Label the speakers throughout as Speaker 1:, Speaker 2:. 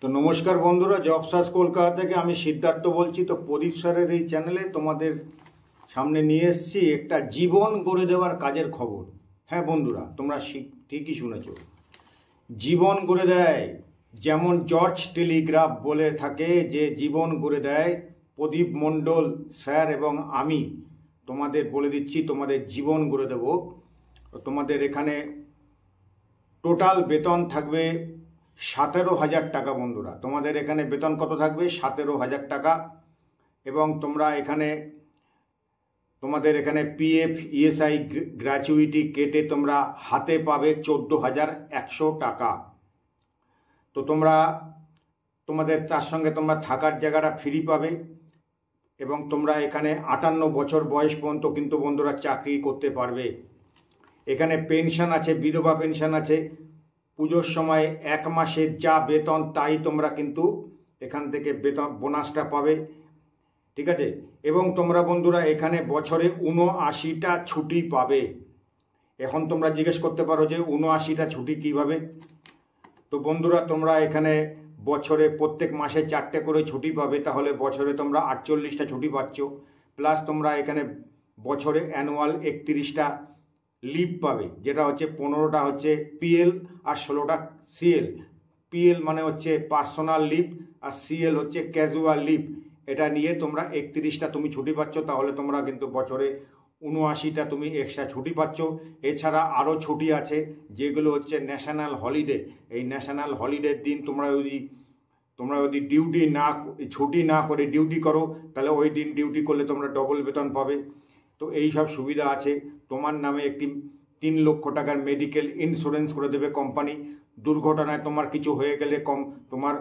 Speaker 1: তো নমস্কার বন্ধুরা জব সার্চ কলকাতা থেকে আমি সিদ্ধার্থ বলছি তো প্রদীপ স্যারের এই চ্যানেলে তোমাদের সামনে নিয়ে এসছি একটা জীবন গড়ে দেওয়ার কাজের খবর হ্যাঁ বন্ধুরা তোমরা ঠিকই শুনেছ জীবন গড়ে দেয় যেমন জর্জ টেলিগ্রাফ বলে থাকে যে জীবন গড়ে দেয় প্রদীপ মণ্ডল স্যার এবং আমি তোমাদের বলে দিচ্ছি তোমাদের জীবন গড়ে দেব তোমাদের এখানে টোটাল বেতন থাকবে সতেরো হাজার টাকা বন্ধুরা তোমাদের এখানে বেতন কত থাকবে সতেরো হাজার টাকা এবং তোমরা এখানে তোমাদের এখানে পিএফ ইএসআই গ্র্যাচুইটি কেটে তোমরা হাতে পাবে চোদ্দো হাজার একশো টাকা তো তোমরা তোমাদের তার সঙ্গে তোমরা থাকার জায়গাটা ফ্রি পাবে এবং তোমরা এখানে আটান্ন বছর বয়স পর্যন্ত কিন্তু বন্ধুরা চাকরি করতে পারবে এখানে পেনশন আছে বিধবা পেনশন আছে পুজোর সময় এক মাসের যা বেতন তাই তোমরা কিন্তু এখান থেকে বেতন বোনাসটা পাবে ঠিক আছে এবং তোমরা বন্ধুরা এখানে বছরে উনআশিটা ছুটি পাবে এখন তোমরা জিজ্ঞেস করতে পারো যে উনআশিটা ছুটি কিভাবে তো বন্ধুরা তোমরা এখানে বছরে প্রত্যেক মাসে চারটে করে ছুটি পাবে তাহলে বছরে তোমরা আটচল্লিশটা ছুটি পাচ্ছ প্লাস তোমরা এখানে বছরে অ্যানুয়াল একত্রিশটা লিভ পাবে যেটা হচ্ছে পনেরোটা হচ্ছে পিএল আর ষোলোটা সিএল পিএল মানে হচ্ছে পার্সোনাল লিভ আর সিএল হচ্ছে ক্যাজুয়াল লিভ এটা নিয়ে তোমরা একত্রিশটা তুমি ছুটি পাচ্ছ তাহলে তোমরা কিন্তু বছরে উনআশিটা তুমি এক্সট্রা ছুটি পাচ্ছ এছাড়া আরও ছুটি আছে যেগুলো হচ্ছে ন্যাশনাল হলিডে এই ন্যাশনাল হলিডের দিন তোমরা যদি তোমরা যদি ডিউটি না ছুটি না করে ডিউটি করো তাহলে ওই দিন ডিউটি করলে তোমরা ডবল বেতন পাবে তো এই সব সুবিধা আছে তোমার নামে একটি তিন লক্ষ টাকার মেডিকেল ইন্স্যুরেন্স করে দেবে কোম্পানি দুর্ঘটনায় তোমার কিছু হয়ে গেলে কম তোমার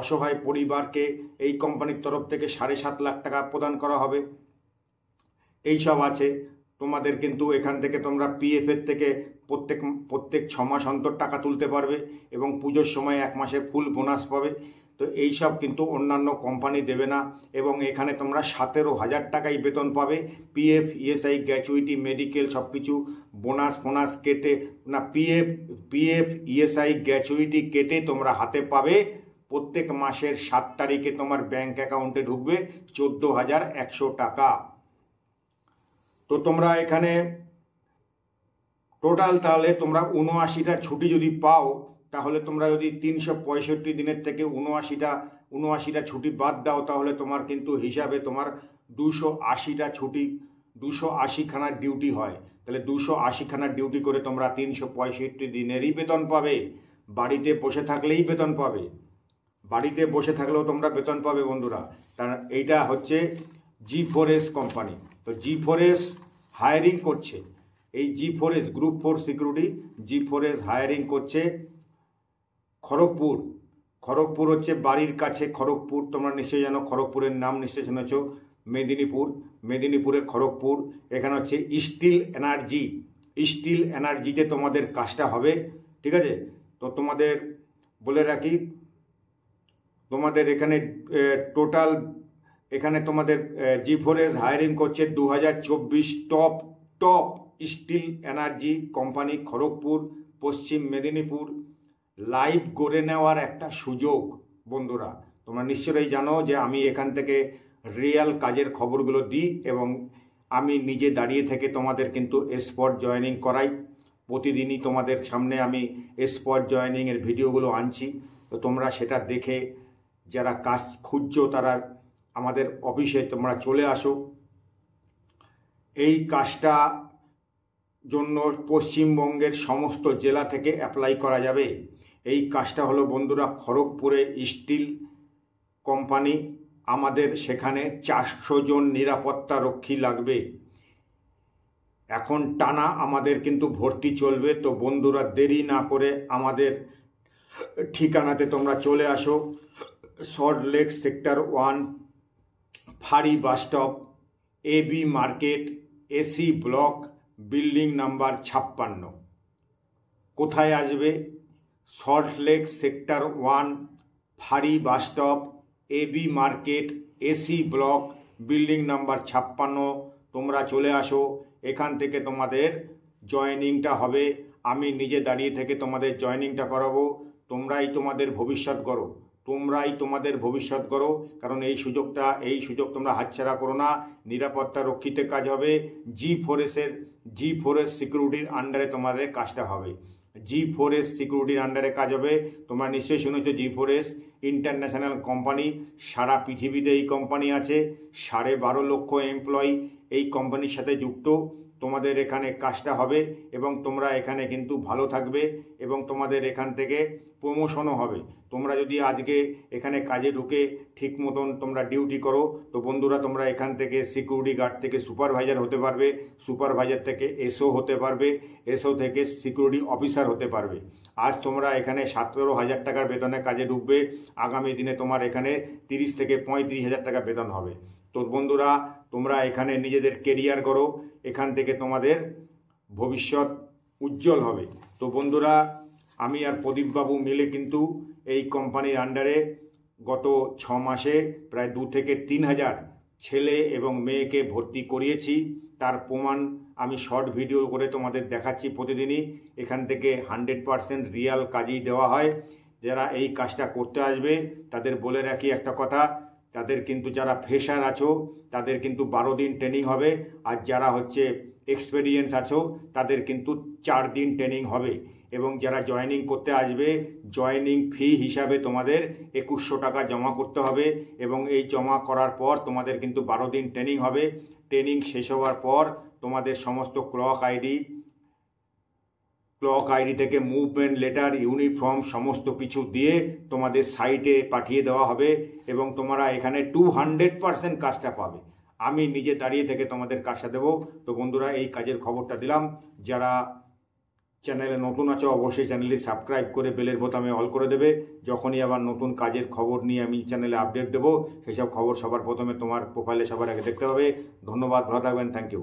Speaker 1: অসহায় পরিবারকে এই কোম্পানির তরফ থেকে সাড়ে সাত লাখ টাকা প্রদান করা হবে এই সব আছে তোমাদের কিন্তু এখান থেকে তোমরা পিএফের থেকে প্রত্যেক প্রত্যেক ছ মাস অন্তর টাকা তুলতে পারবে এবং পুজোর সময় এক মাসে ফুল বোনাস পাবে তো এই সব কিন্তু অন্যান্য কোম্পানি দেবে না এবং এখানে তোমরা সতেরো হাজার টাকাই বেতন পাবে পিএফ ইএসআই গ্র্যাচুইটি মেডিকেল সব কিছু বোনাস ফোনাস কেটে না পিএফ পিএফ ইএসআই গ্র্যাচুইটি কেটে তোমরা হাতে পাবে প্রত্যেক মাসের সাত তারিখে তোমার ব্যাংক অ্যাকাউন্টে ঢুকবে চোদ্দো হাজার একশো টাকা তো তোমরা এখানে টোটাল তাহলে তোমরা উনআশিটা ছুটি যদি পাও তাহলে তোমরা যদি তিনশো পঁয়ষট্টি দিনের থেকে উনআশিটা উনআশিটা ছুটি বাদ দাও তাহলে তোমার কিন্তু হিসাবে তোমার দুশো আশিটা ছুটি দুশো আশিখানার ডিউটি হয় তাহলে দুশো আশিখানার ডিউটি করে তোমরা তিনশো পঁয়ষট্টি দিনেরই বেতন পাবে বাড়িতে বসে থাকলেই বেতন পাবে বাড়িতে বসে থাকলেও তোমরা বেতন পাবে বন্ধুরা তার এইটা হচ্ছে জি ফোর কোম্পানি তো জি ফোর হায়ারিং করছে এই G four S group four security G four S hiring করছে খড়গপুর খড়গপুর হচ্ছে বাড়ির কাছে খড়গপুর তোমরা নিশ্চয়ই জানো খড়গপুরের নাম নিশ্চয়ই শুনেছ মেদিনীপুর মেদিনীপুরে খড়গপুর এখানে হচ্ছে স্টিল এনার্জি স্টিল এনার্জিতে তোমাদের কাজটা হবে ঠিক আছে তো তোমাদের বলে রাখি তোমাদের এখানে টোটাল এখানে তোমাদের জি ফোর এস হায়ারিং করছে দু হাজার চব্বিশ top top steel energy company Kharagpur পশ্চিম মেদিনীপুর লাইভ গড়ে নেওয়ার একটা সুযোগ বন্ধুরা তোমরা নিশ্চয়ই জানো যে আমি এখান থেকে রিয়েল কাজের খবরগুলো দিই এবং আমি নিজে দাঁড়িয়ে থেকে তোমাদের কিন্তু স্পট জয়নিং করাই প্রতিদিনই তোমাদের সামনে আমি স্পট জয়নিংয়ের ভিডিওগুলো আনছি তো তোমরা সেটা দেখে যারা কাজ খুঁজছো তারা আমাদের অফিসে তোমরা চলে আসো এই কাজটা জন্য পশ্চিমবঙ্গের সমস্ত জেলা থেকে অ্যাপ্লাই করা যাবে এই কাজটা হলো বন্ধুরা খড়গপুরে স্টিল কোম্পানি আমাদের সেখানে চারশো জন নিরাপত্তা রক্ষী লাগবে এখন টানা আমাদের কিন্তু ভর্তি চলবে তো বন্ধুরা দেরি না করে আমাদের ঠিকানাতে তোমরা চলে আসো সল্ট লেক সেক্টর ওয়ান ফাড়ি bus stop AB market AC block building number ছাপ্পান্ন কোথায় আসবে সল্টলেক সেক্টর ওয়ান ফারি bus stop AB market AC block building number ছাপ্পান্ন তোমরা চলে আসো এখান থেকে তোমাদের জয়নিংটা হবে আমি নিজে দাঁড়িয়ে থেকে তোমাদের জয়নিংটা করাবো তোমরাই তোমাদের ভবিষ্যৎ করো তোমরাই তোমাদের ভবিষ্যৎ করো কারণ এই সুযোগটা এই সুযোগ তোমরা হাতছাড়া করো না নিরাপত্তা রক্ষিতে কাজ হবে জি ফোরেসের জি ফোরেস সিকিউরিটির আন্ডারে তোমাদের কাজটা হবে জি ফোর এস সিকিউরিটির আন্ডারে কাজ হবে তোমরা নিশ্চয়ই শুনেছ G four S international company সারা পৃথিবীতে এই কোম্পানি আছে সাড়ে বারো লক্ষ এমপ্লয়ি এই কোম্পানির সাথে যুক্ত তোমাদের এখানে কাজটা হবে এবং তোমরা এখানে কিন্তু ভালো থাকবে এবং তোমাদের এখান থেকে প্রমোশনও হবে তোমরা যদি আজকে এখানে কাজে ঢুকে ঠিক মতন তোমরা ডিউটি করো তো বন্ধুরা তোমরা এখান থেকে সিকিউরিটি গার্ড থেকে সুপারভাইজার হতে পারবে সুপারভাইজার থেকে এসও হতে পারবে এসও থেকে সিকিউরিটি অফিসার হতে পারবে আজ তোমরা এখানে সতেরো হাজার টাকার বেতনে কাজে ঢুকবে আগামী দিনে তোমার এখানে তিরিশ থেকে পঁয়ত্রিশ হাজার টাকা বেতন হবে তো বন্ধুরা তোমরা এখানে নিজেদের কেরিয়ার করো এখান থেকে তোমাদের ভবিষ্যৎ উজ্জ্বল হবে তো বন্ধুরা আমি আর প্রদীপবাবু মিলে কিন্তু এই কোম্পানির আন্ডারে গত ছ মাসে প্রায় দু থেকে তিন হাজার ছেলে এবং মেয়েকে ভর্তি করিয়েছি তার প্রমাণ আমি শর্ট ভিডিও করে তোমাদের দেখাচ্ছি প্রতিদিনই এখান থেকে হান্ড্রেড পারসেন্ট রিয়াল কাজই দেওয়া হয় যারা এই কাজটা করতে আসবে তাদের বলে রাখি একটা কথা তাদের কিন্তু যারা ফ্রেশার আছো তাদের কিন্তু বারো দিন ট্রেনিং হবে আর যারা হচ্ছে এক্সপিরিয়েন্স আছো তাদের কিন্তু চার দিন ট্রেনিং হবে এবং যারা জয়নিং করতে আসবে জয়নিং ফি হিসাবে তোমাদের একুশশো টাকা জমা করতে হবে এবং এই জমা করার পর তোমাদের কিন্তু বারো দিন ট্রেনিং হবে ট্রেনিং শেষ হওয়ার পর তোমাদের সমস্ত ক্লক আইডি ক্লক আইডি থেকে মুভমেন্ট লেটার ইউনিফর্ম সমস্ত কিছু দিয়ে তোমাদের সাইটে পাঠিয়ে দেওয়া হবে এবং তোমরা এখানে টু হান্ড্রেড পারসেন্ট কাজটা পাবে আমি নিজে দাঁড়িয়ে থেকে তোমাদের কাজটা দেবো তো বন্ধুরা এই কাজের খবরটা দিলাম যারা চ্যানেলে নতুন আছো অবশ্যই চ্যানেলটি সাবস্ক্রাইব করে বেলের বোতামে অল করে দেবে যখনই আবার নতুন কাজের খবর নিয়ে আমি চ্যানেলে আপডেট দেবো সেসব খবর সবার প্রথমে তোমার প্রোফাইলে সবার আগে দেখতে পাবে ধন্যবাদ ভালো থাকবেন থ্যাংক ইউ